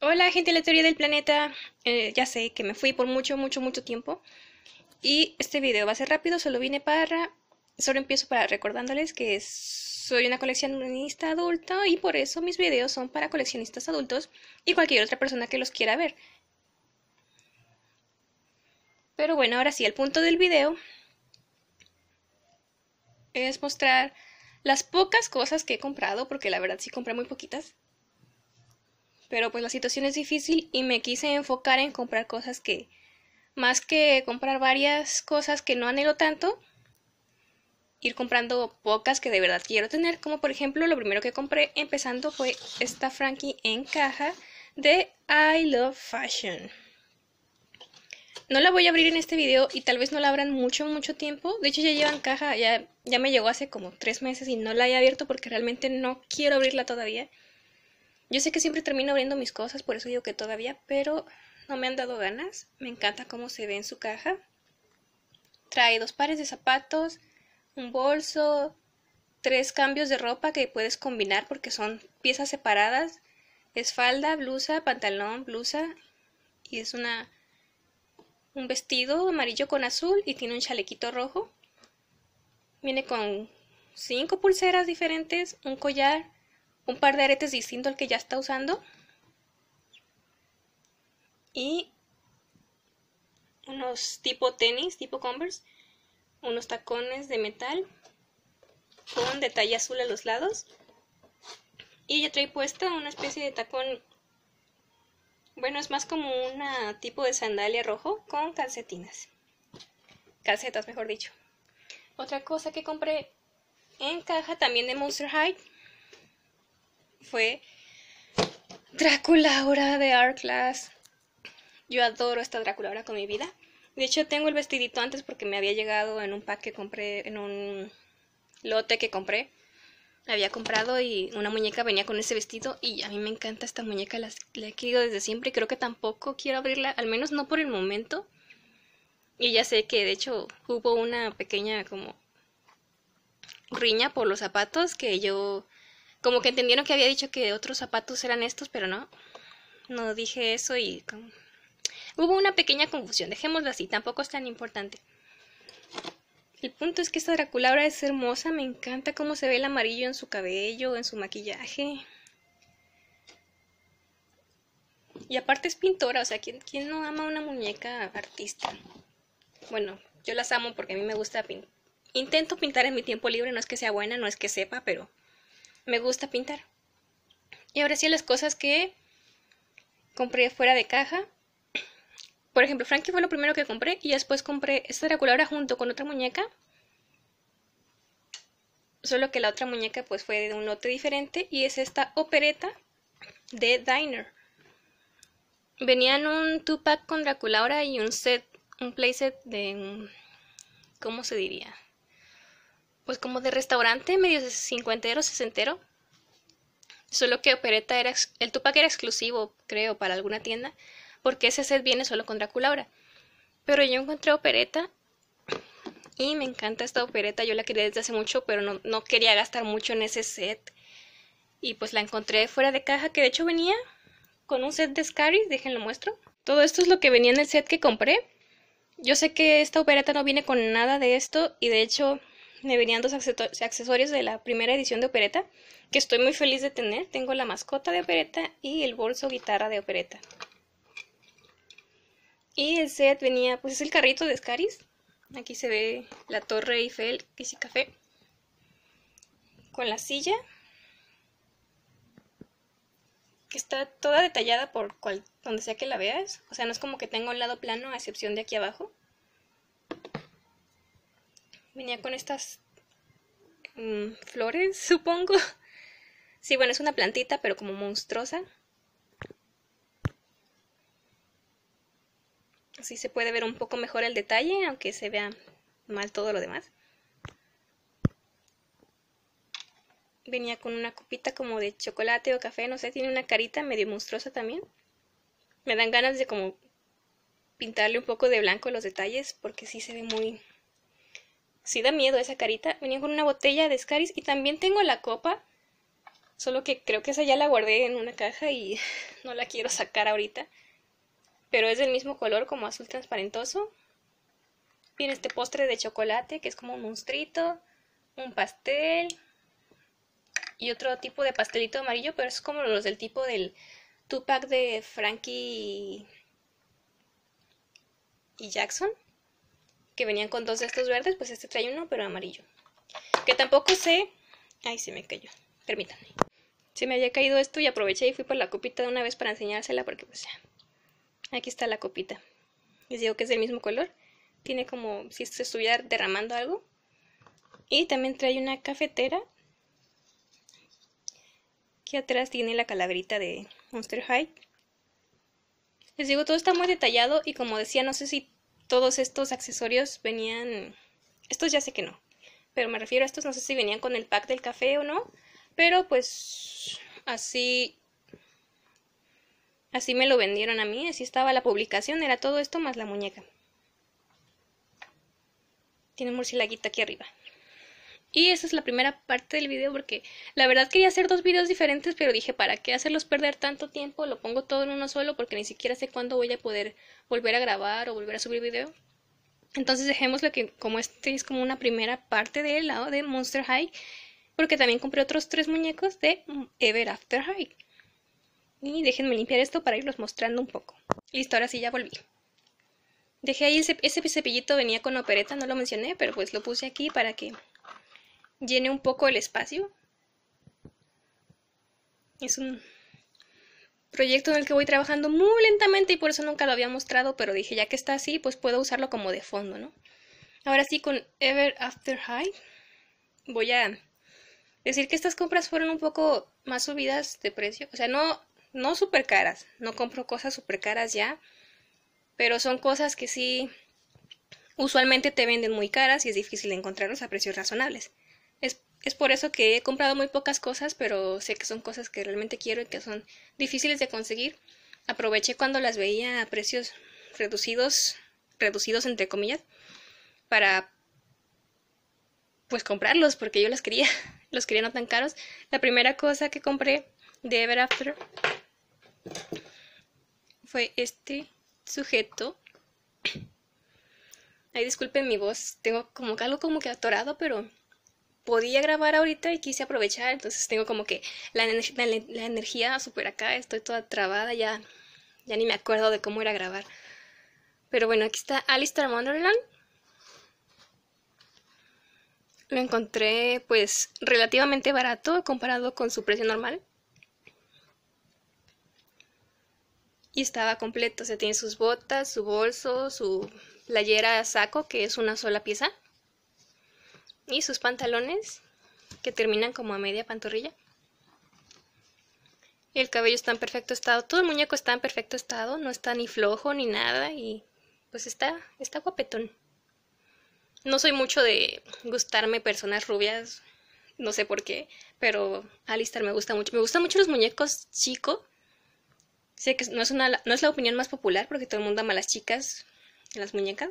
Hola gente de la teoría del planeta, eh, ya sé que me fui por mucho, mucho, mucho tiempo y este video va a ser rápido, solo vine para, solo empiezo para recordándoles que soy una coleccionista adulta y por eso mis videos son para coleccionistas adultos y cualquier otra persona que los quiera ver. Pero bueno, ahora sí, el punto del video es mostrar las pocas cosas que he comprado, porque la verdad sí compré muy poquitas pero pues la situación es difícil y me quise enfocar en comprar cosas que, más que comprar varias cosas que no anhelo tanto, ir comprando pocas que de verdad quiero tener, como por ejemplo lo primero que compré empezando fue esta Frankie en caja de I Love Fashion. No la voy a abrir en este video y tal vez no la abran mucho, mucho tiempo. De hecho ya lleva en caja, ya, ya me llegó hace como tres meses y no la he abierto porque realmente no quiero abrirla todavía. Yo sé que siempre termino abriendo mis cosas, por eso digo que todavía, pero no me han dado ganas. Me encanta cómo se ve en su caja. Trae dos pares de zapatos, un bolso, tres cambios de ropa que puedes combinar porque son piezas separadas. Es falda, blusa, pantalón, blusa y es una un vestido amarillo con azul y tiene un chalequito rojo. Viene con cinco pulseras diferentes, un collar, un par de aretes distinto al que ya está usando y unos tipo tenis, tipo Converse, unos tacones de metal con detalle azul a los lados y ya trae puesta una especie de tacón bueno, es más como una tipo de sandalia rojo con calcetinas. Calcetas, mejor dicho. Otra cosa que compré en caja también de Monster High fue Drácula de Art Class. Yo adoro esta Drácula con mi vida. De hecho, tengo el vestidito antes porque me había llegado en un pack que compré, en un lote que compré. Había comprado y una muñeca venía con ese vestido y a mí me encanta esta muñeca, la, la he querido desde siempre y creo que tampoco quiero abrirla, al menos no por el momento. Y ya sé que de hecho hubo una pequeña como riña por los zapatos que yo como que entendieron que había dicho que otros zapatos eran estos, pero no. No dije eso y hubo una pequeña confusión. dejémosla así, tampoco es tan importante. El punto es que esta Draculaura es hermosa, me encanta cómo se ve el amarillo en su cabello, en su maquillaje. Y aparte es pintora, o sea, ¿quién, quién no ama una muñeca artista? Bueno, yo las amo porque a mí me gusta pintar. Intento pintar en mi tiempo libre, no es que sea buena, no es que sepa, pero me gusta pintar. Y ahora sí las cosas que compré fuera de caja. Por ejemplo, Frankie fue lo primero que compré y después compré esta Draculaura junto con otra muñeca. Solo que la otra muñeca pues fue de un lote diferente y es esta opereta de Diner. Venían un 2-pack con Draculaura y un set, un playset de... ¿Cómo se diría? pues como de restaurante, medio cincuentero, sesentero. Solo que Opereta era, el Tupac era exclusivo, creo, para alguna tienda, porque ese set viene solo con Draculaura. Pero yo encontré Opereta y me encanta esta opereta, yo la quería desde hace mucho, pero no, quería gastar mucho en ese set. Y pues la encontré fuera de caja, que de hecho venía con un set de scary déjenlo muestro. Todo esto es lo que venía en el set que compré. Yo sé que esta opereta no viene con nada de esto y de hecho me venían dos accesorios de la primera edición de Opereta, que estoy muy feliz de tener. Tengo la mascota de Opereta y el bolso guitarra de Opereta. Y el set venía, pues es el carrito de Scaris. Aquí se ve la torre Eiffel, Y es café. Con la silla. Que está toda detallada por donde sea que la veas. O sea, no es como que tenga un lado plano, a excepción de aquí abajo. Venía con estas mm, flores, supongo. Sí, bueno, es una plantita, pero como monstruosa. Así se puede ver un poco mejor el detalle, aunque se vea mal todo lo demás. Venía con una copita como de chocolate o café, no sé, tiene una carita medio monstruosa también. Me dan ganas de como pintarle un poco de blanco los detalles porque sí se ve muy si da miedo esa carita. Venía con una botella de Scaris y también tengo la copa. Solo que creo que esa ya la guardé en una caja y no la quiero sacar ahorita. Pero es del mismo color como azul transparentoso. Viene este postre de chocolate que es como un monstruito, un pastel y otro tipo de pastelito amarillo, pero es como los del tipo del Tupac de Frankie y Jackson que venían con dos de estos verdes, pues este trae uno, pero amarillo. Que tampoco sé... Ay, se me cayó. Permítanme. Se me había caído esto y aproveché y fui por la copita de una vez para enseñársela porque pues ya. Aquí está la copita. Les digo que es del mismo color. Tiene como si se estuviera derramando algo. Y también trae una cafetera. Que atrás tiene la calaverita de Monster High. Les digo, todo está muy detallado y como decía, no sé si todos estos accesorios venían, estos ya sé que no, pero me refiero a estos, no sé si venían con el pack del café o no, pero pues así, así me lo vendieron a mí, así estaba la publicación, era todo esto más la muñeca. Tiene murcilaguito aquí arriba. Y esa es la primera parte del video porque la verdad quería hacer dos videos diferentes, pero dije, ¿para qué hacerlos perder tanto tiempo? Lo pongo todo en uno solo porque ni siquiera sé cuándo voy a poder volver a grabar o volver a subir video. Entonces dejemos lo que como este es como una primera parte del lado de Monster High, porque también compré otros tres muñecos de Ever After High. Y déjenme limpiar esto para irlos mostrando un poco. Listo, ahora sí ya volví. Dejé ahí ese, ese cepillito, venía con opereta, no lo mencioné, pero pues lo puse aquí para que llene un poco el espacio. Es un proyecto en el que voy trabajando muy lentamente y por eso nunca lo había mostrado, pero dije, ya que está así, pues puedo usarlo como de fondo, ¿no? Ahora sí, con Ever After High, voy a decir que estas compras fueron un poco más subidas de precio. O sea, no, no super caras. No compro cosas super caras ya. Pero son cosas que sí usualmente te venden muy caras y es difícil encontrarlos a precios razonables. Es por eso que he comprado muy pocas cosas, pero sé que son cosas que realmente quiero y que son difíciles de conseguir. Aproveché cuando las veía a precios reducidos, reducidos entre comillas, para pues comprarlos porque yo las quería, los quería no tan caros. La primera cosa que compré de Ever After fue este sujeto. Ay, disculpen mi voz, tengo como algo como que atorado, pero podía grabar ahorita y quise aprovechar, entonces tengo como que la, energía super acá, estoy toda trabada, ya, ya ni me acuerdo de cómo era grabar. Pero bueno, aquí está Alistair Wonderland. Lo encontré pues relativamente barato comparado con su precio normal. Y estaba completo, o sea, tiene sus botas, su bolso, su playera, saco, que es una sola pieza y sus pantalones que terminan como a media pantorrilla. El cabello está en perfecto estado, todo el muñeco está en perfecto estado, no está ni flojo ni nada y pues está, está guapetón. No soy mucho de gustarme personas rubias, no sé por qué, pero Alistair me gusta mucho. Me gustan mucho los muñecos chico. Sé que no es, una, no es la opinión más popular porque todo el mundo ama las chicas, las muñecas,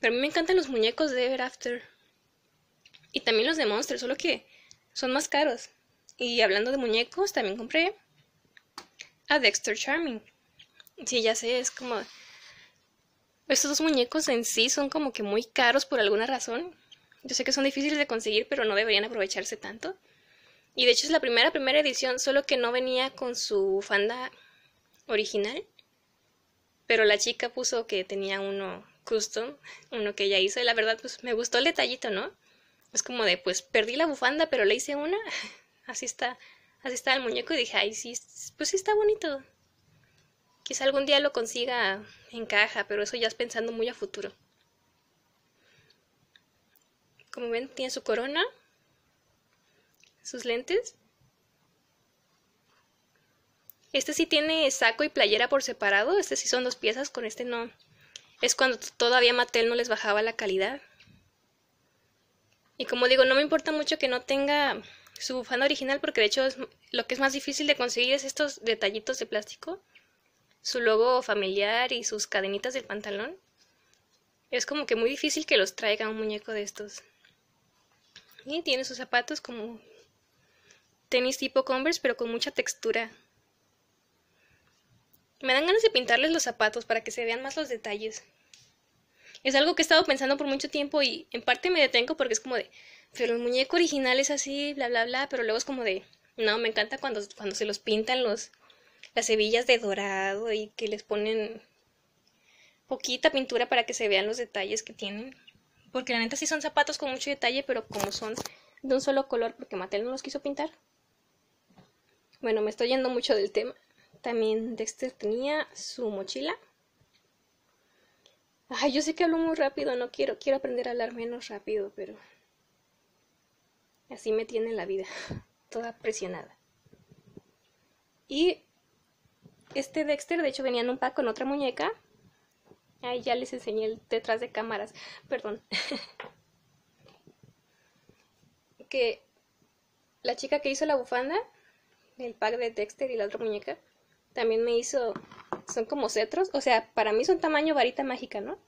pero a mí me encantan los muñecos de Ever After. Y también los de Monster, solo que son más caros. Y hablando de muñecos, también compré a Dexter Charming. Sí, ya sé, es como... Estos dos muñecos en sí son como que muy caros por alguna razón. Yo sé que son difíciles de conseguir, pero no deberían aprovecharse tanto. Y de hecho es la primera, primera edición, solo que no venía con su fanda original. Pero la chica puso que tenía uno custom, uno que ella hizo. Y la verdad, pues me gustó el detallito, ¿no? es como de, pues perdí la bufanda, pero le hice una. Así está, así está el muñeco y dije, ay, sí, pues sí está bonito. Quizá algún día lo consiga en caja, pero eso ya es pensando muy a futuro. Como ven, tiene su corona, sus lentes. Este sí tiene saco y playera por separado, este sí son dos piezas, con este no. Es cuando todavía Mattel no les bajaba la calidad. Y como digo, no me importa mucho que no tenga su bufanda original porque de hecho lo que es más difícil de conseguir es estos detallitos de plástico, su logo familiar y sus cadenitas del pantalón. Es como que muy difícil que los traiga un muñeco de estos. Y tiene sus zapatos como tenis tipo Converse pero con mucha textura. Me dan ganas de pintarles los zapatos para que se vean más los detalles es algo que he estado pensando por mucho tiempo y en parte me detengo porque es como de, pero el muñeco original es así, bla, bla, bla, pero luego es como de, no, me encanta cuando, cuando se los pintan los, las hebillas de dorado y que les ponen poquita pintura para que se vean los detalles que tienen. Porque la neta sí son zapatos con mucho detalle, pero como son de un solo color, porque Mattel no los quiso pintar. Bueno, me estoy yendo mucho del tema. También Dexter tenía su mochila. Ay, yo sé que hablo muy rápido, no quiero, quiero aprender a hablar menos rápido, pero así me tiene la vida, toda presionada. Y este Dexter, de hecho, venía en un pack con otra muñeca. Ay, ya les enseñé el detrás de cámaras, perdón. que la chica que hizo la bufanda, el pack de Dexter y la otra muñeca, también me hizo son como cetros, o sea, para mí son tamaño varita mágica, ¿no?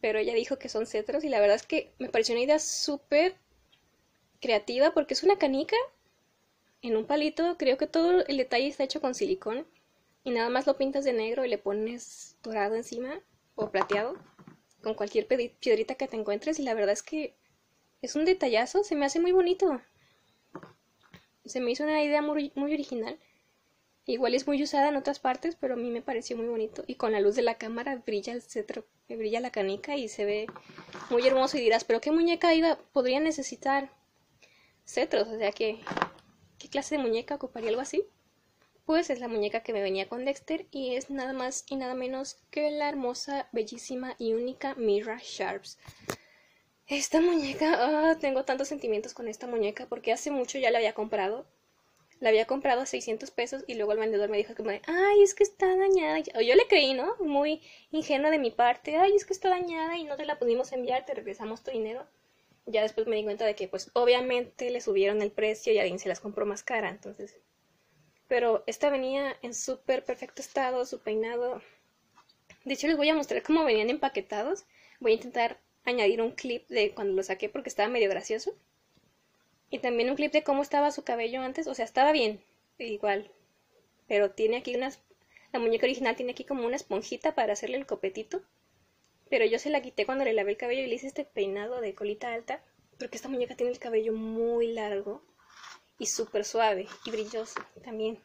Pero ella dijo que son cetros y la verdad es que me pareció una idea súper creativa porque es una canica en un palito, creo que todo el detalle está hecho con silicón y nada más lo pintas de negro y le pones dorado encima o plateado con cualquier piedrita que te encuentres y la verdad es que es un detallazo, se me hace muy bonito. Se me hizo una idea muy, muy original. Igual es muy usada en otras partes, pero a mí me pareció muy bonito. Y con la luz de la cámara brilla el cetro, eh, brilla la canica y se ve muy hermoso. Y dirás, pero qué muñeca iba, podría necesitar cetros, o sea que ¿qué clase de muñeca ocuparía algo así? Pues es la muñeca que me venía con Dexter y es nada más y nada menos que la hermosa, bellísima y única Mira Sharps. Esta muñeca, ah, tengo tantos sentimientos con esta muñeca porque hace mucho ya la había comprado la había comprado a 600 pesos y luego el vendedor me dijo como de, ay, es que está dañada. O yo le creí, ¿no? Muy ingenua de mi parte, ay, es que está dañada y no te la pudimos enviar, te regresamos tu dinero. Ya después me di cuenta de que pues obviamente le subieron el precio y alguien se las compró más cara, entonces. Pero esta venía en súper perfecto estado, su peinado. De hecho les voy a mostrar cómo venían empaquetados. Voy a intentar añadir un clip de cuando lo saqué porque estaba medio gracioso. Y también un clip de cómo estaba su cabello antes. O sea, estaba bien, igual. Pero tiene aquí unas... La muñeca original tiene aquí como una esponjita para hacerle el copetito. Pero yo se la quité cuando le lavé el cabello y le hice este peinado de colita alta. Porque esta muñeca tiene el cabello muy largo y súper suave y brilloso también.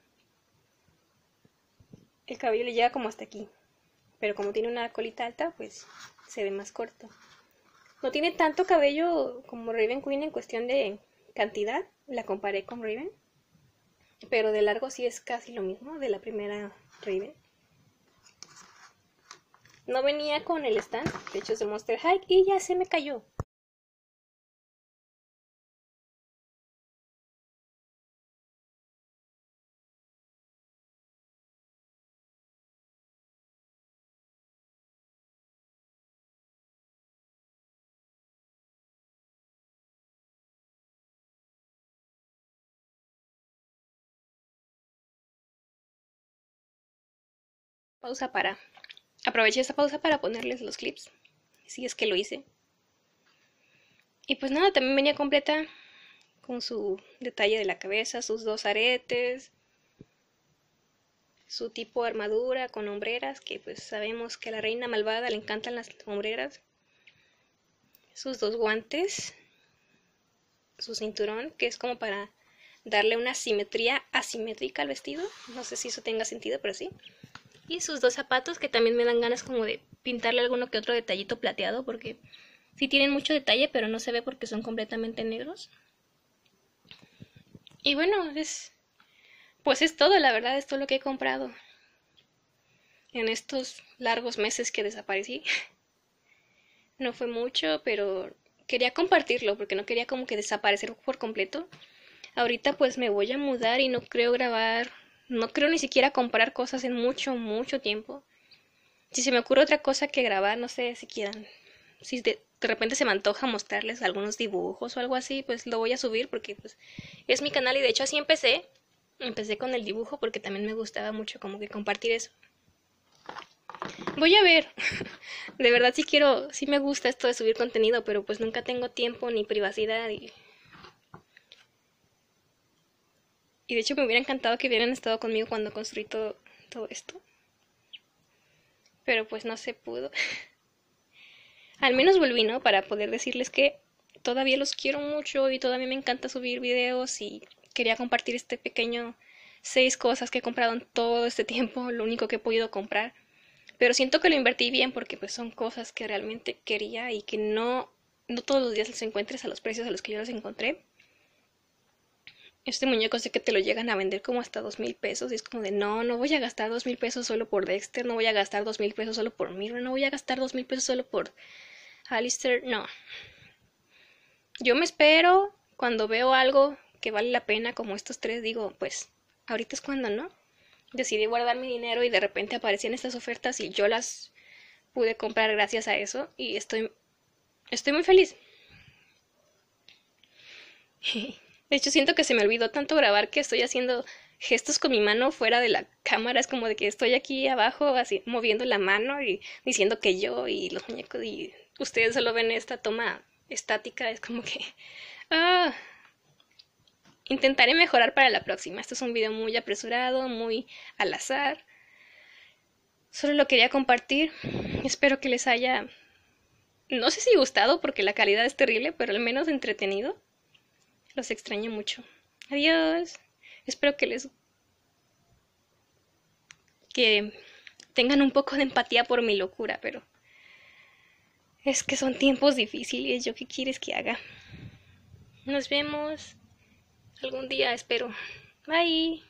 El cabello le llega como hasta aquí. Pero como tiene una colita alta, pues se ve más corto. No tiene tanto cabello como Raven Queen en cuestión de cantidad la comparé con Raven, pero de largo sí es casi lo mismo de la primera Raven. No venía con el stand, de hecho es de Monster High, y ya se me cayó. pausa para... Aproveché esta pausa para ponerles los clips, si es que lo hice. Y pues nada, también venía completa con su detalle de la cabeza, sus dos aretes, su tipo armadura con hombreras, que pues sabemos que a la reina malvada le encantan las hombreras, sus dos guantes, su cinturón, que es como para darle una simetría asimétrica al vestido. No sé si eso tenga sentido, pero sí y sus dos zapatos que también me dan ganas como de pintarle alguno que otro detallito plateado porque si tienen mucho detalle pero no se ve porque son completamente negros. Y bueno, es pues es todo, la verdad, es todo lo que he comprado en estos largos meses que desaparecí. No fue mucho, pero quería compartirlo porque no quería como que desaparecer por completo. Ahorita pues me voy a mudar y no creo grabar no creo ni siquiera comprar cosas en mucho, mucho tiempo. Si se me ocurre otra cosa que grabar, no sé si quieran. Si de, de, repente se me antoja mostrarles algunos dibujos o algo así, pues lo voy a subir porque pues, es mi canal y de hecho así empecé. Empecé con el dibujo porque también me gustaba mucho como que compartir eso. Voy a ver. De verdad sí quiero, sí me gusta esto de subir contenido, pero pues nunca tengo tiempo ni privacidad y Y de hecho me hubiera encantado que hubieran estado conmigo cuando construí todo, esto. Pero pues no se pudo. Al menos volví, ¿no? Para poder decirles que todavía los quiero mucho y todavía me encanta subir videos y quería compartir este pequeño seis cosas que he comprado en todo este tiempo, lo único que he podido comprar. Pero siento que lo invertí bien porque pues son cosas que realmente quería y que no, no todos los días las encuentres a los precios a los que yo las encontré este muñeco sé que te lo llegan a vender como hasta dos mil pesos y es como de no, no voy a gastar dos mil pesos solo por Dexter, no voy a gastar dos mil pesos solo por Mirror, no voy a gastar dos mil pesos solo por Alistair, no. Yo me espero cuando veo algo que vale la pena como estos tres, digo, pues ahorita es cuando, ¿no? Decidí guardar mi dinero y de repente aparecían estas ofertas y yo las pude comprar gracias a eso y estoy, estoy muy feliz. De hecho, siento que se me olvidó tanto grabar que estoy haciendo gestos con mi mano fuera de la cámara. Es como de que estoy aquí abajo, así moviendo la mano y diciendo que yo y los muñecos y ustedes solo ven esta toma estática. Es como que... Ah, intentaré mejorar para la próxima. Este es un video muy apresurado, muy al azar. Solo lo quería compartir. Espero que les haya... No sé si gustado porque la calidad es terrible, pero al menos entretenido. Los extraño mucho. Adiós. Espero que les... que tengan un poco de empatía por mi locura, pero... Es que son tiempos difíciles. ¿Yo qué quieres que haga? Nos vemos algún día, espero. Bye.